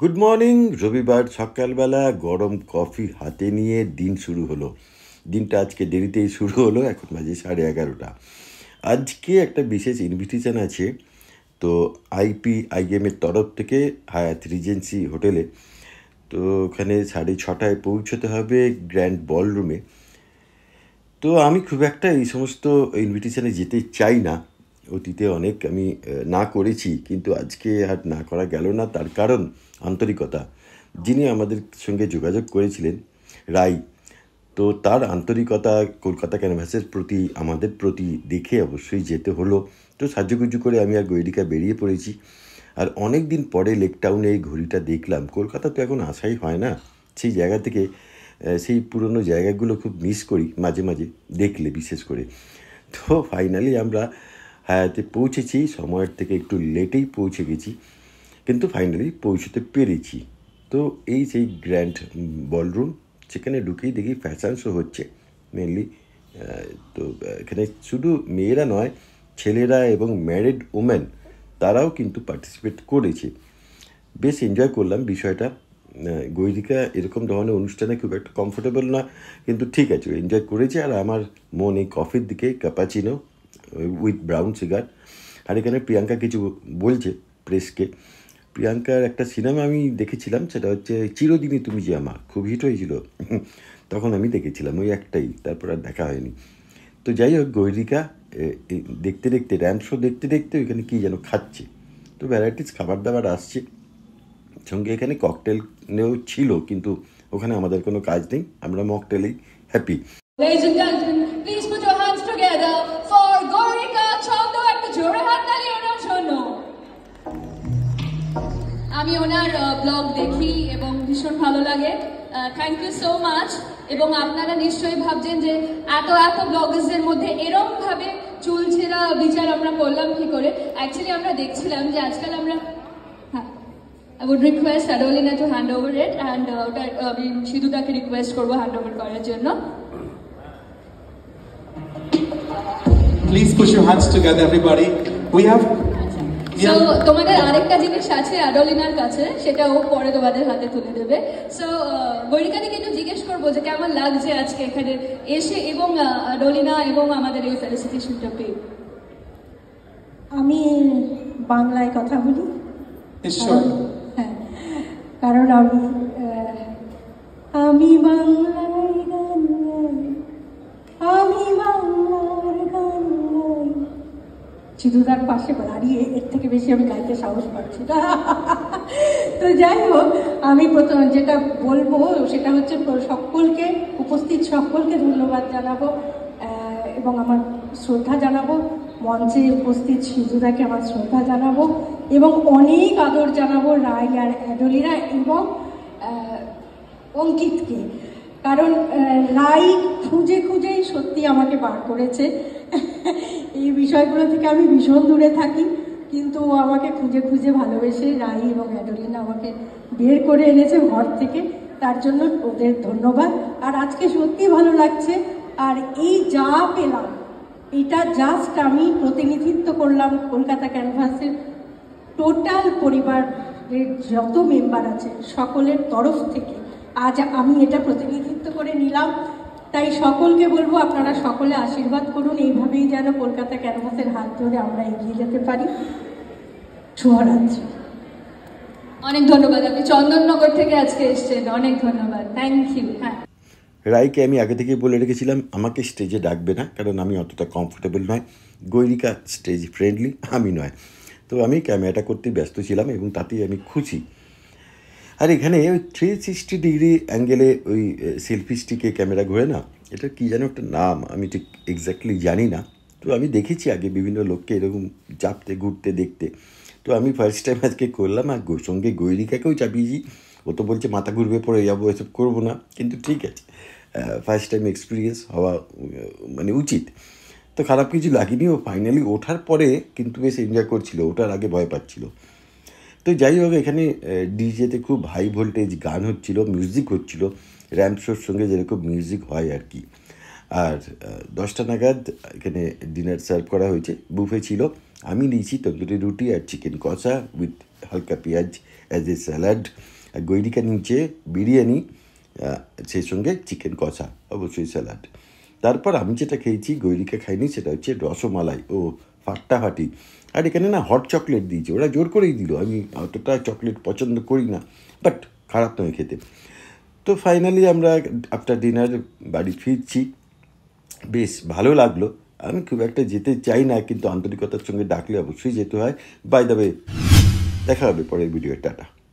Good morning রবিবার সকালবেলা গরম কফি হাতে নিয়ে দিন শুরু হলো দিনটা আজকে দেরিতেই শুরু হলো এখন বাজে সাড়ে এগারোটা আজকে একটা বিশেষ ইনভিটেশান আছে তো আইপি আইএমের তরফ থেকে হায়াত রিজেন্সি হোটেলে তো ওখানে সাড়ে ছটায় পৌঁছতে হবে গ্র্যান্ড বলরুমে তো আমি খুব একটা এই সমস্ত ইনভিটেশানে যেতে চাই না অতীতে অনেক আমি না করেছি কিন্তু আজকে আর না করা গেল না তার কারণ আন্তরিকতা যিনি আমাদের সঙ্গে যোগাযোগ করেছিলেন রাই তো তার আন্তরিকতা কলকাতা ক্যানভাসের প্রতি আমাদের প্রতি দেখে অবশ্যই যেতে হলো তো সাজুগুজু করে আমি আর গৈরিকা বেরিয়ে পড়েছি আর অনেক দিন পরে লেকটাউনে এই ঘড়িটা দেখলাম কলকাতা তো এখন আসাই হয় না সেই জায়গা থেকে সেই পুরনো জায়গাগুলো খুব মিস করি মাঝে মাঝে দেখলে বিশেষ করে তো ফাইনালি আমরা হায়াতে পৌঁছেছি সময়ের থেকে একটু লেটেই পৌঁছে গেছি কিন্তু ফাইনালি পৌঁছতে পেরেছি তো এই সেই গ্র্যান্ড বলরুম সেখানে ঢুকেই দেখি ফ্যাশান শো হচ্ছে মেনলি তো এখানে শুধু মেয়েরা নয় ছেলেরা এবং ম্যারিড ওমেন তারাও কিন্তু পার্টিসিপেট করেছে বেশ এনজয় করলাম বিষয়টা গৈরিকা এরকম ধরনের অনুষ্ঠানে খুব একটা কমফোর্টেবল না কিন্তু ঠিক আছে এনজয় করেছে আর আমার মন এই কফির দিকে ক্যাপাচিনো উইথ ব্রাউন সিগার আর এখানে প্রিয়াঙ্কা কিছু বলছে প্রেসকে প্রিয়াঙ্কার একটা সিনেমা আমি দেখেছিলাম সেটা হচ্ছে চিরদিনই তুমি যে আমার খুব হিট হয়েছিল তখন আমি দেখেছিলাম ওই একটাই তারপর আর দেখা হয়নি তো যাই হোক গৈরিকা দেখতে দেখতে র্যাম শো দেখতে দেখতে ওইখানে কী যেন খাচ্ছে তো ভ্যারাইটিস খাবার দাবার আসছে সঙ্গে এখানে ককটেল নেও ছিল কিন্তু ওখানে আমাদের কোনো কাজ নেই আমরা মকটেলেই happy Ladies and gentlemen, please put your hands together আমি ওনার ব্লগ দেখি এবং ভীষণ ভালো লাগে থ্যাংক ইউ সো মাচ এবং আপনারা নিশ্চয়ই ভাবছেন যে এত এত ব্লগার্সদের মধ্যে এরমভাবে চুলছেরা বিচার আমরা করলাম কি করে অ্যাকচুয়ালি আমরা দেখছিলাম যে আজকাল আমরা হ্যাঁ। I would request Adolina to hand over it and uh, that, uh, আমি সিধুটাকে রিকোয়েস্ট করবো হ্যান্ড ওভার করার জন্য Please push your hands together everybody. We have so তোমাদের আরেকটা জিনিস আছে অ্যাডোলিনার কাছে সেটা ও পরে তোমাদের হাতে তুলে দেবে সো বৈরিকাকে কিন্তু জিজ্ঞেস করবো যে কেমন লাগছে আজকে এখানে এসে এবং অ্যাডোলিনা এবং আমাদের এই ফেলিসিটেশনটা পেয়ে আমি বাংলায় কথা বলি হ্যাঁ কারণ আমি আমি বাংলা সিধুদার পাশে দাঁড়িয়ে এর থেকে বেশি আমি গাইতে সাহস পাচ্ছি তো যাই হোক আমি প্রথম যেটা বলবো সেটা হচ্ছে সকলকে উপস্থিত সকলকে ধন্যবাদ জানাবো এবং আমার শ্রদ্ধা জানাবো মঞ্চে উপস্থিত সিধুদাকে আমার শ্রদ্ধা জানাবো এবং অনেক আদর জানাবো রায় আর অ্যাডলিরা এবং অঙ্কিতকে কারণ রাই খুঁজে খুঁজেই সত্যি আমাকে বার করেছে এই বিষয়গুলো থেকে আমি ভীষণ দূরে থাকি কিন্তু ও আমাকে খুঁজে খুঁজে ভালোবেসে রাই এবং অ্যাডোলিনা আমাকে বের করে এনেছে ঘর থেকে তার জন্য ওদের ধন্যবাদ আর আজকে সত্যি ভালো লাগছে আর এই যা পেলাম এটা জাস্ট আমি প্রতিনিধিত্ব করলাম কলকাতা ক্যানভাসের টোটাল পরিবারের যত মেম্বার আছে সকলের তরফ থেকে আজ আমি এটা প্রতিনিধিত্ব করে নিলাম তাই সকলকে বলবো আপনারা সকলে আশীর্বাদ করুন এইভাবেই যেন কলকাতা ক্যানভাসের হাত ধরে আমরা এগিয়ে যেতে পারি শুভরাত্রি অনেক ধন্যবাদ আপনি চন্দননগর থেকে আজকে এসছেন অনেক ধন্যবাদ থ্যাংক ইউ হ্যাঁ রায়কে আমি আগে থেকেই বলে রেখেছিলাম আমাকে স্টেজে ডাকবে না কারণ আমি অতটা কমফোর্টেবল নয় গৈরিকা স্টেজ ফ্রেন্ডলি আমি নয় তো আমি ক্যামেরাটা করতে ব্যস্ত ছিলাম এবং তাতেই আমি খুশি আর এখানে ওই থ্রি সিক্সটি ডিগ্রি অ্যাঙ্গেলে ওই সেলফি স্টিকে ক্যামেরা ঘুরে না এটা কি যেন একটা নাম আমি ঠিক এক্স্যাক্টলি জানি না তো আমি দেখেছি আগে বিভিন্ন লোককে এরকম চাপতে ঘুরতে দেখতে তো আমি ফার্স্ট টাইম আজকে করলাম আর সঙ্গে গৈরিকাকেও চাপিয়েছি ও তো বলছে মাথা ঘুরবে পড়ে যাবো এসব করবো না কিন্তু ঠিক আছে ফার্স্ট টাইম এক্সপিরিয়েন্স হওয়া মানে উচিত তো খারাপ কিছু লাগেনি ও ফাইনালি ওঠার পরে কিন্তু বেশ এনজয় করছিল ওঠার আগে ভয় পাচ্ছিল তো যাই হোক এখানে ডিজেতে খুব হাই ভোল্টেজ গান হচ্ছিল মিউজিক হচ্ছিল র্যাম্পশোর সঙ্গে যেরকম মিউজিক হয় আর কি আর দশটা নাগাদ এখানে ডিনার সার্ভ করা হয়েছে বুফে ছিল আমি নিয়েছি তন্দুরি রুটি আর চিকেন কষা উইথ হালকা পেঁয়াজ অ্যাজ এ স্যালাড আর গৈরিকা নিচে বিরিয়ানি সেই সঙ্গে চিকেন কষা অবশ্যই স্যালাড তারপর আমি যেটা খেয়েছি গৈরিকা খাইনি সেটা হচ্ছে রসমালাই ও ফাট্টাফাটি আর এখানে না হট চকলেট দিয়েছে ওরা জোর করেই দিল আমি অতটা চকলেট পছন্দ করি না বাট খারাপ নয় খেতে তো ফাইনালি আমরা আফটার ডিনার বাড়ি ফিরছি বেশ ভালো লাগলো আমি খুব একটা যেতে চাই না কিন্তু আন্তরিকতার সঙ্গে ডাকলে অবশ্যই যেতে হয় বাই দ্য দেখা হবে পরের ভিডিও টাটা